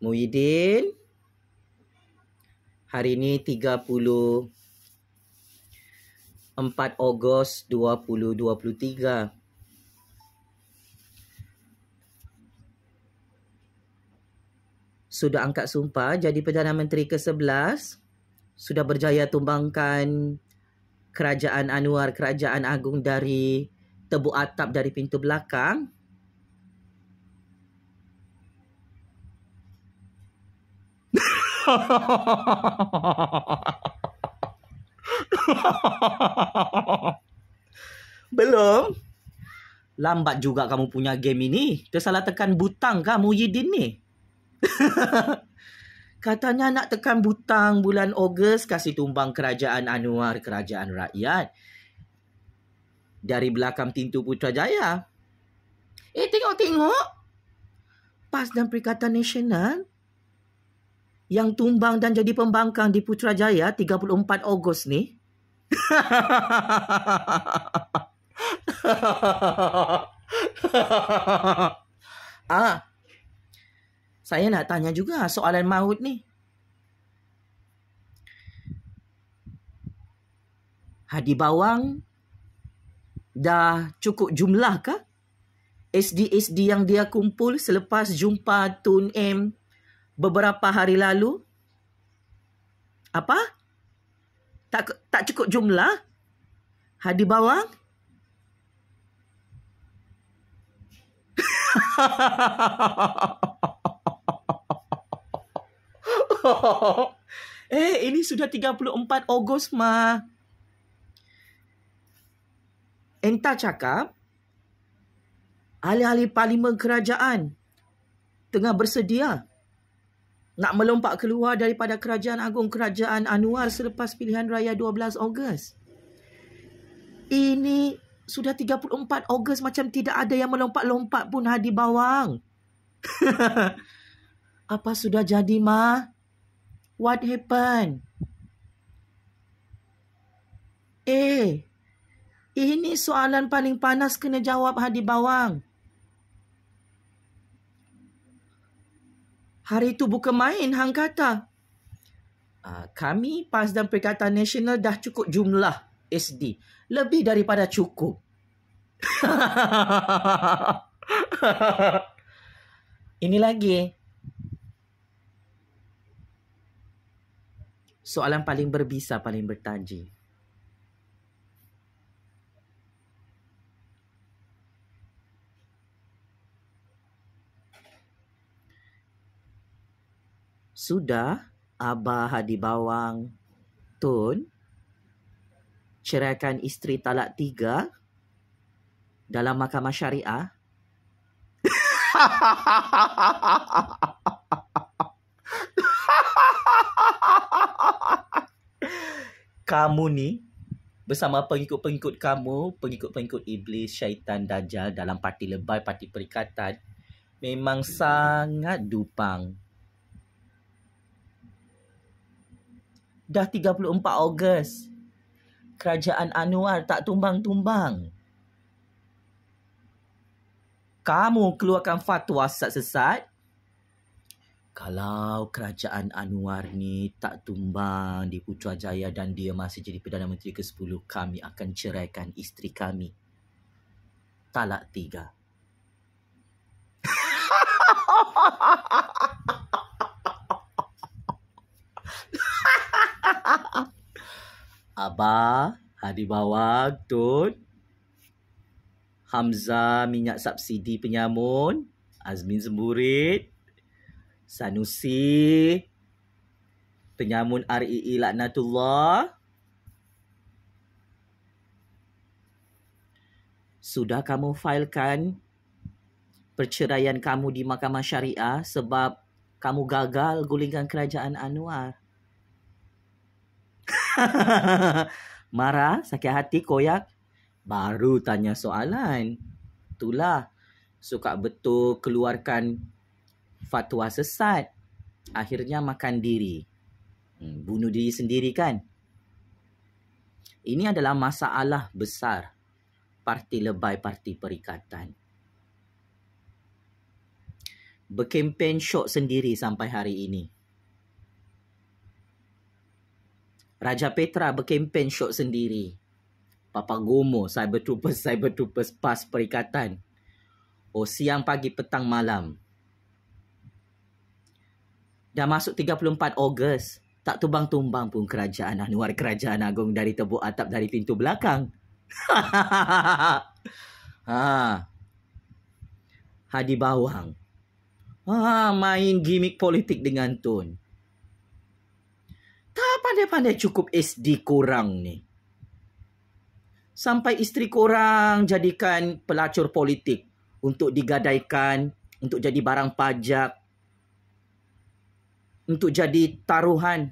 Muhyiddin. Hari ini 34 Ogos 2023. Sudah angkat sumpah jadi Perdana Menteri ke-11. Sudah berjaya tumbangkan kerajaan Anwar, kerajaan agung dari tebu atap dari pintu belakang. Belum. Lambat juga kamu punya game ini. Tersalah tekan butang kamu Yidin ni. Katanya nak tekan butang bulan Ogos kasih tumbang kerajaan Anwar, kerajaan rakyat. Dari belakang pintu Putrajaya. Eh tengok-tengok. PAS dan Perikatan Nasional yang tumbang dan jadi pembangkang di Putrajaya 34 Ogos ni. ah. Saya nak tanya juga soalan maut ni. Hadi Bawang dah cukup jumlah ke? SD-SD yang dia kumpul selepas jumpa Tun M beberapa hari lalu. Apa? Tak tak cukup jumlah? Hadi bawang? eh, ini sudah 34 Ogos, Ma. Entah cakap, ahli-ahli Parlimen Kerajaan tengah bersedia nak melompat keluar daripada kerajaan agung kerajaan Anwar selepas pilihan raya 12 Ogos. Ini sudah 34 Ogos macam tidak ada yang melompat-lompat pun hadi bawang. Apa sudah jadi ma? What happened? Eh, ini soalan paling panas kena jawab Hadi Bawang. Hari itu bukan main, Hang kata. Ah, kami PAS dan Perikatan Nasional dah cukup jumlah SD. Lebih daripada cukup. Ini lagi. Soalan paling berbisa, paling bertanjing. sudah Abah Hadi Bawang Tun ceraikan isteri talak tiga dalam mahkamah syariah? kamu ni bersama pengikut-pengikut kamu, pengikut-pengikut iblis, syaitan, dajjal dalam parti lebay, parti perikatan memang sangat dupang. Dah 34 Ogos. Kerajaan Anwar tak tumbang-tumbang. Kamu keluarkan fatwa sesat-sesat. Kalau kerajaan Anwar ni tak tumbang di Putrajaya dan dia masih jadi Perdana Menteri ke-10, kami akan ceraikan isteri kami. Talak tiga. Abah, hari bawah tun. Hamzah minyak subsidi penyamun. Azmin Semburit. Sanusi. Penyamun RII Laknatullah. Sudah kamu failkan perceraian kamu di Mahkamah Syariah sebab kamu gagal gulingkan kerajaan Anwar. Marah, sakit hati, koyak. Baru tanya soalan. Itulah. Suka betul keluarkan fatwa sesat. Akhirnya makan diri. Hmm, bunuh diri sendiri kan? Ini adalah masalah besar parti lebay parti perikatan. Berkempen syok sendiri sampai hari ini. Raja Petra berkempen shot sendiri. Papa Gomo, Cyber Troopers, Cyber Troopers, PAS, Perikatan. Oh, siang, pagi, petang, malam. Dah masuk 34 Ogos. Tak tumbang-tumbang pun kerajaan Anwar, kerajaan agung dari tebuk atap dari pintu belakang. ha. Hadi Bawang. Ha, main gimmick politik dengan Tun pandai-pandai cukup SD korang ni? Sampai isteri korang jadikan pelacur politik untuk digadaikan, untuk jadi barang pajak, untuk jadi taruhan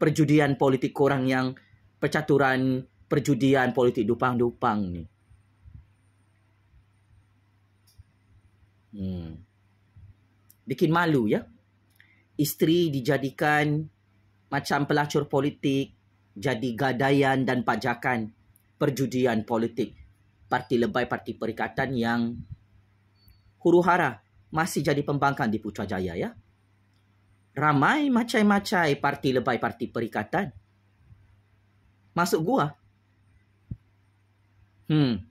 perjudian politik korang yang percaturan perjudian politik dupang-dupang ni. Hmm. Bikin malu ya isteri dijadikan macam pelacur politik, jadi gadaian dan pajakan perjudian politik parti lebai parti perikatan yang huru hara masih jadi pembangkang di Putrajaya ya. Ramai macai-macai parti lebai parti perikatan. Masuk gua. Hmm.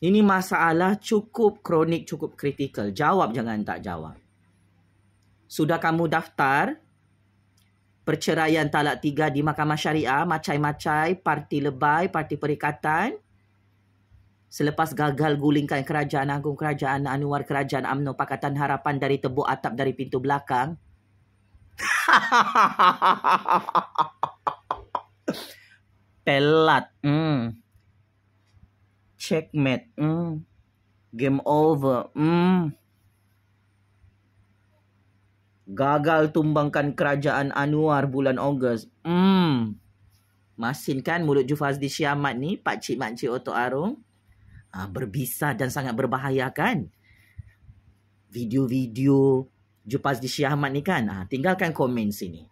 Ini masalah cukup kronik, cukup kritikal. Jawab jangan tak jawab sudah kamu daftar perceraian talak tiga di Mahkamah Syariah, macai-macai, parti lebay, parti perikatan, selepas gagal gulingkan kerajaan agung kerajaan Anwar kerajaan amno Pakatan Harapan dari tebu atap dari pintu belakang. Pelat. Mm. Checkmate. Mm. Game over. Hmm gagal tumbangkan kerajaan Anwar bulan Ogos. Hmm. Masin kan mulut Jufazdi Syamat ni, Pak Cik Mak Cik Otok Arung. Ha, ah, berbisa dan sangat berbahaya kan? Video-video Jufazdi Syamat ni kan? Ha, tinggalkan komen sini.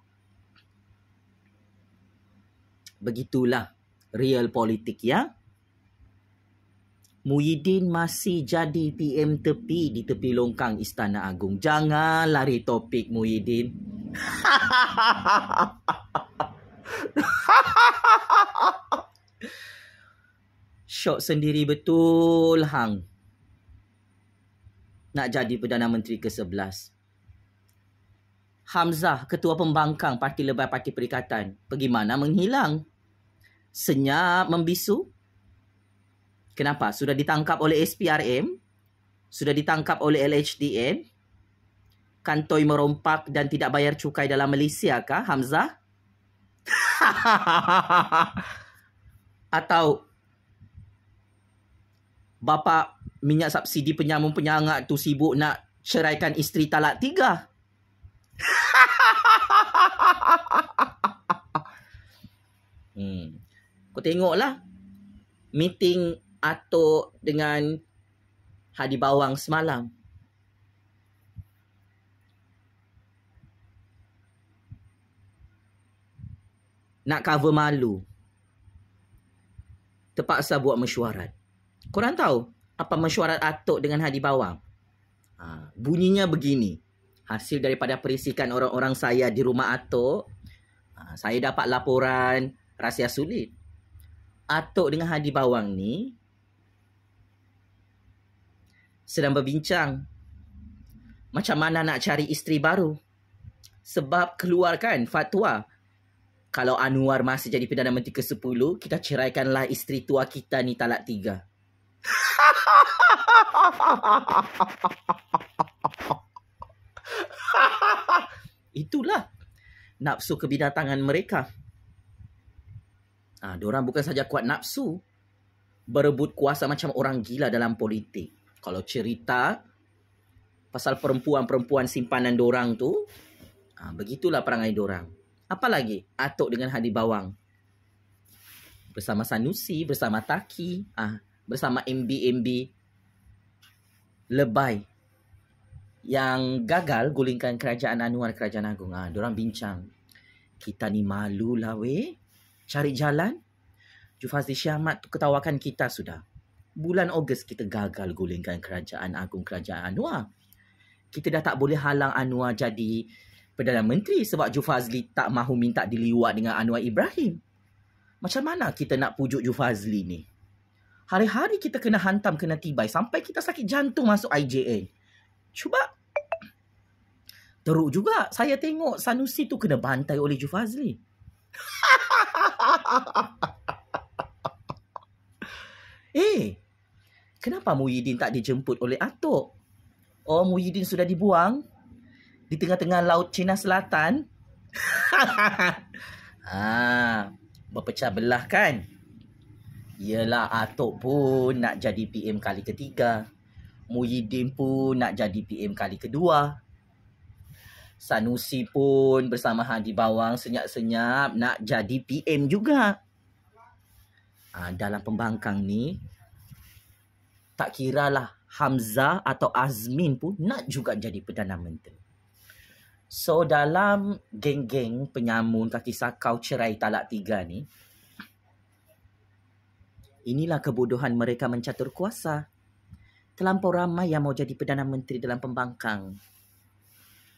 Begitulah real politik ya. Muhyiddin masih jadi PM tepi di tepi longkang Istana Agung. Jangan lari topik Muhyiddin. Shock sendiri betul hang. Nak jadi Perdana Menteri ke-11. Hamzah, ketua pembangkang Parti Lebai Parti Perikatan. Bagaimana menghilang? Senyap membisu? Kenapa? Sudah ditangkap oleh SPRM, sudah ditangkap oleh LHDN, kantoi merompak dan tidak bayar cukai dalam Malaysia kah, Hamzah? Atau bapa minyak subsidi penyamun penyangak tu sibuk nak ceraikan isteri talak tiga? hmm. Kau tengoklah meeting Atuk dengan Hadi Bawang semalam. Nak cover malu. Terpaksa buat mesyuarat. Korang tahu apa mesyuarat Atuk dengan Hadi Bawang? Ha, bunyinya begini. Hasil daripada perisikan orang-orang saya di rumah Atuk, ha, saya dapat laporan rahsia sulit. Atuk dengan Hadi Bawang ni sedang berbincang macam mana nak cari isteri baru. Sebab keluarkan fatwa kalau Anwar masih jadi Perdana Menteri ke-10, kita ceraikanlah isteri tua kita ni talak tiga. Itulah nafsu kebinatangan mereka. Ah, ha, diorang bukan saja kuat nafsu berebut kuasa macam orang gila dalam politik kalau cerita pasal perempuan-perempuan simpanan dorang tu, ha, begitulah perangai dorang. Apa lagi atuk dengan Hadi Bawang? Bersama Sanusi, bersama Taki, ha, bersama MBMB lebay yang gagal gulingkan kerajaan Anwar Kerajaan Agung. Ah, ha, dorang bincang. Kita ni malu lah weh. Cari jalan. Jufazli Syahmat ketawakan kita sudah bulan Ogos kita gagal gulingkan kerajaan agung kerajaan Anwar. Kita dah tak boleh halang Anwar jadi Perdana Menteri sebab Jufazli tak mahu minta diliwat dengan Anwar Ibrahim. Macam mana kita nak pujuk Jufazli ni? Hari-hari kita kena hantam, kena tiba sampai kita sakit jantung masuk IJA. Cuba. Teruk juga. Saya tengok Sanusi tu kena bantai oleh Jufazli. eh, hey, kenapa Muhyiddin tak dijemput oleh Atuk? Oh, Muhyiddin sudah dibuang di tengah-tengah Laut Cina Selatan. Ah, berpecah belah kan? Yelah, Atuk pun nak jadi PM kali ketiga. Muhyiddin pun nak jadi PM kali kedua. Sanusi pun bersama Hadi Bawang senyap-senyap nak jadi PM juga. Ha, dalam pembangkang ni, tak kiralah Hamzah atau Azmin pun nak juga jadi Perdana Menteri. So dalam geng-geng penyamun kaki sakau cerai talak tiga ni, inilah kebodohan mereka mencatur kuasa. Terlampau ramai yang mau jadi Perdana Menteri dalam pembangkang.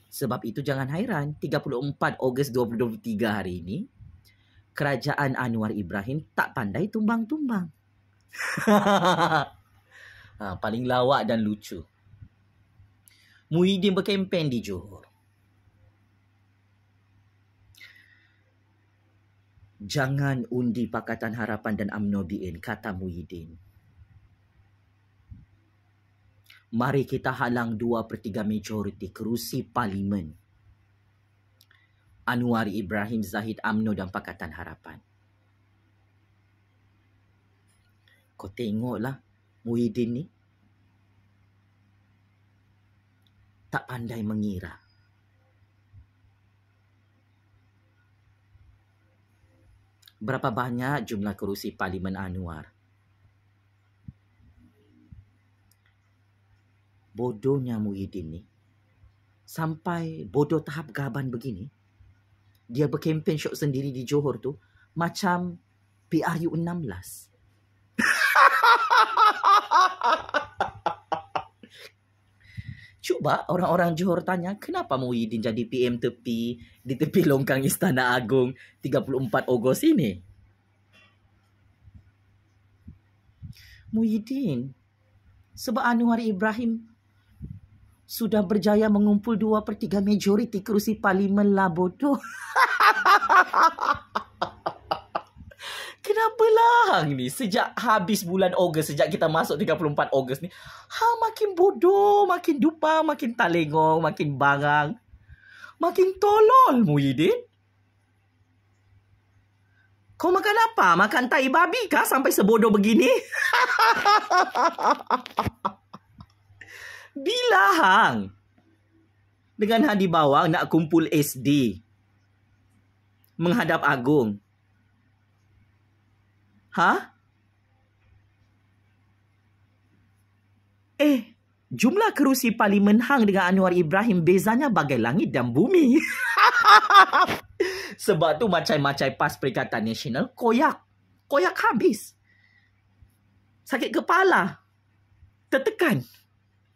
Sebab itu jangan hairan, 34 Ogos 2023 hari ini, kerajaan Anwar Ibrahim tak pandai tumbang-tumbang. Hahaha. ha, paling lawak dan lucu. Muhyiddin berkempen di Johor. Jangan undi Pakatan Harapan dan UMNO BN, kata Muhyiddin. Mari kita halang dua per tiga majoriti kerusi parlimen. Anwar Ibrahim Zahid UMNO dan Pakatan Harapan. Kau tengoklah Muhyiddin ni tak pandai mengira. Berapa banyak jumlah kerusi Parlimen Anwar? Bodohnya Muhyiddin ni sampai bodoh tahap gaban begini. Dia berkempen syok sendiri di Johor tu macam PRU 16. Cuba orang-orang Johor tanya, kenapa Muhyiddin jadi PM tepi di tepi longkang Istana Agong 34 Ogos ini? Muhyiddin, sebab Anwar Ibrahim sudah berjaya mengumpul dua per 3 majoriti kerusi Parlimen Labodoh. apa lang ni sejak habis bulan Ogos sejak kita masuk 34 Ogos ni ha makin bodoh makin dupa makin talengong makin bangang, makin tolol Muhyiddin kau makan apa makan tai babi kah sampai sebodoh begini bila hang dengan Hadi Bawang nak kumpul SD menghadap Agung Ha? Eh, jumlah kerusi parlimen hang dengan Anwar Ibrahim bezanya bagai langit dan bumi. Sebab tu macam-macam pas Perikatan Nasional koyak. Koyak habis. Sakit kepala. Tertekan.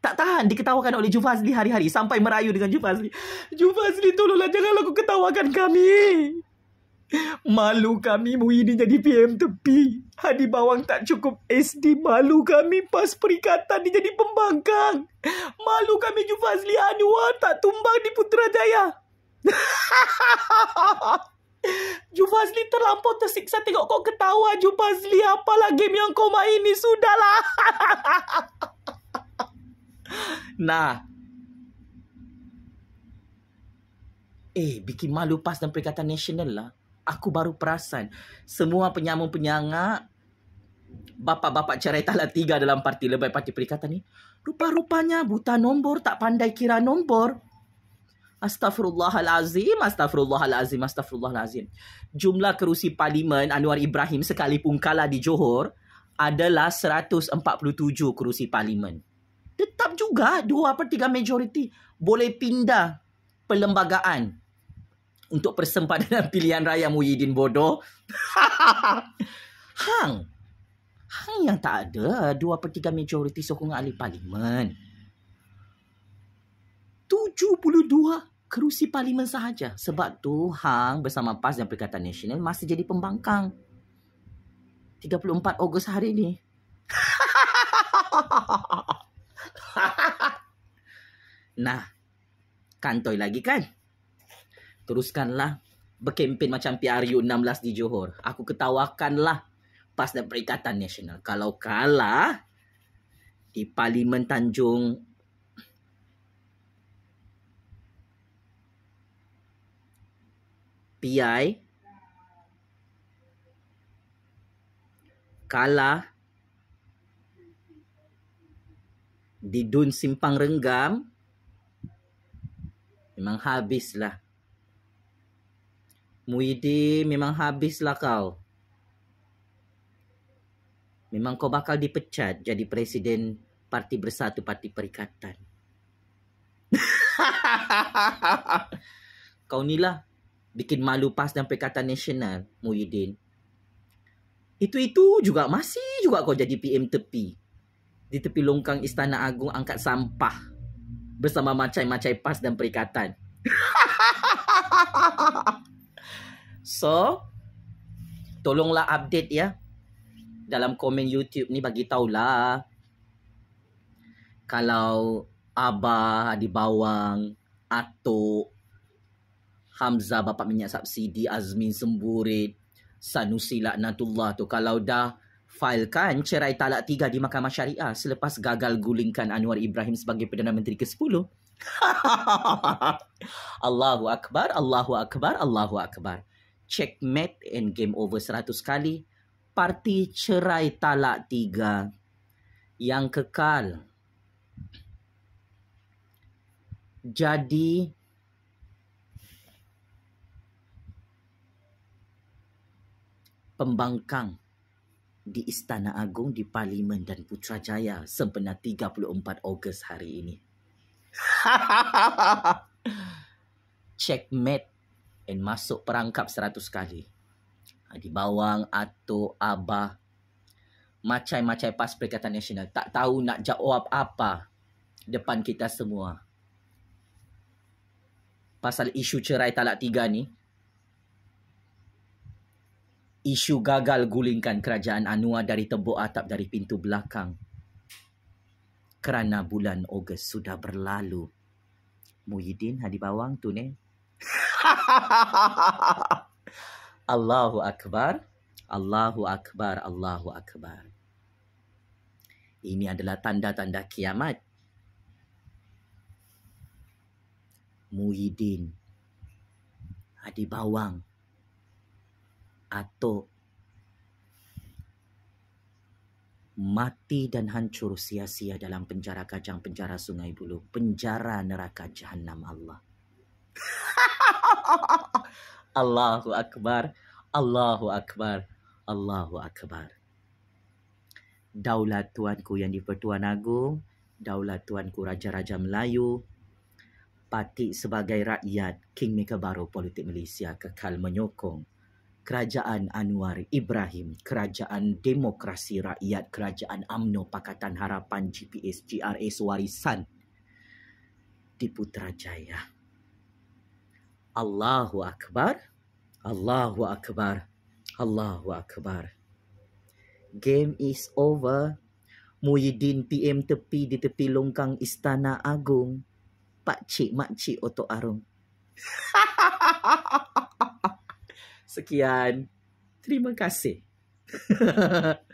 Tak tahan diketawakan oleh Jufazli hari-hari sampai merayu dengan Jufazli. Jufazli tolonglah jangan laku ketawakan kami. Malu kami Muhyiddin jadi PM tepi. Hadi Bawang tak cukup SD. Malu kami PAS Perikatan dia jadi pembangkang. Malu kami Jufazli Anwar tak tumbang di Putrajaya. Jufazli terlampau tersiksa tengok kau ketawa Jufazli. Apalah game yang kau main ni. Sudahlah. nah, Eh, bikin malu PAS dan Perikatan Nasional lah aku baru perasan semua penyamun-penyangak bapak-bapak cerai talat tiga dalam parti lebay parti perikatan ni rupa-rupanya buta nombor tak pandai kira nombor Astaghfirullahalazim, astaghfirullahalazim, astaghfirullahalazim. Jumlah kerusi parlimen Anwar Ibrahim sekalipun kalah di Johor adalah 147 kerusi parlimen. Tetap juga 2 per 3 majoriti boleh pindah perlembagaan untuk persempadanan pilihan raya Muhyiddin bodoh. hang. Hang yang tak ada eh, dua per tiga majoriti sokongan ahli parlimen. tujuh puluh dua kerusi parlimen sahaja. Sebab tu Hang bersama PAS dan Perikatan Nasional masih jadi pembangkang. Tiga puluh empat Ogos hari ini. nah, kantoi lagi kan? teruskanlah berkempen macam PRU 16 di Johor. Aku ketawakanlah PAS dan Perikatan Nasional. Kalau kalah di Parlimen Tanjung PI kalah di Dun Simpang Renggam memang habislah Muhyiddin, memang habislah kau. Memang kau bakal dipecat jadi presiden Parti Bersatu Parti Perikatan. kau ni lah bikin malu PAS dan Perikatan Nasional, Muhyiddin. Itu-itu juga masih juga kau jadi PM tepi. Di tepi longkang Istana Agung angkat sampah. Bersama macai-macai PAS dan Perikatan. So tolonglah update ya dalam komen YouTube ni bagi tahulah kalau abah di bawang atau Hamzah bapak minyak subsidi Azmin Semburit Sanusi Laknatullah tu kalau dah failkan cerai talak tiga di Mahkamah Syariah selepas gagal gulingkan Anwar Ibrahim sebagai Perdana Menteri ke-10. Allahu Akbar, Allahu Akbar, Allahu Akbar checkmate and game over 100 kali. Parti cerai talak tiga. Yang kekal. Jadi. Pembangkang di Istana Agung di Parlimen dan Putrajaya sempena 34 Ogos hari ini. Checkmate And masuk perangkap seratus kali. Ha, di bawang, atuk, abah. Macai-macai pas Perikatan Nasional. Tak tahu nak jawab apa depan kita semua. Pasal isu cerai talak tiga ni. Isu gagal gulingkan kerajaan Anwar dari tebuk atap dari pintu belakang. Kerana bulan Ogos sudah berlalu. Muhyiddin Hadi Bawang tu ni Allahu Akbar. Allahu Akbar. Allahu Akbar. Ini adalah tanda-tanda kiamat. Muhyiddin. Adi Bawang. Atuk. Mati dan hancur sia-sia dalam penjara kacang, penjara sungai bulu, penjara neraka jahanam Allah. Allahu Akbar. Allahu Akbar. Allahu Akbar. Daulat Tuanku yang di-Pertuan Daulat Tuanku Raja-Raja Melayu, Parti sebagai rakyat King Kingmaker Baru Politik Malaysia kekal menyokong Kerajaan Anwar Ibrahim, Kerajaan Demokrasi Rakyat, Kerajaan AMNO Pakatan Harapan GPS GRS Warisan di Putrajaya. Allahu Akbar, Allahu Akbar, Allahu Akbar. Game is over. Muhyiddin PM tepi di tepi longkang Istana Agung. Pak Cik Mak Cik Otok Arum. Sekian. Terima kasih.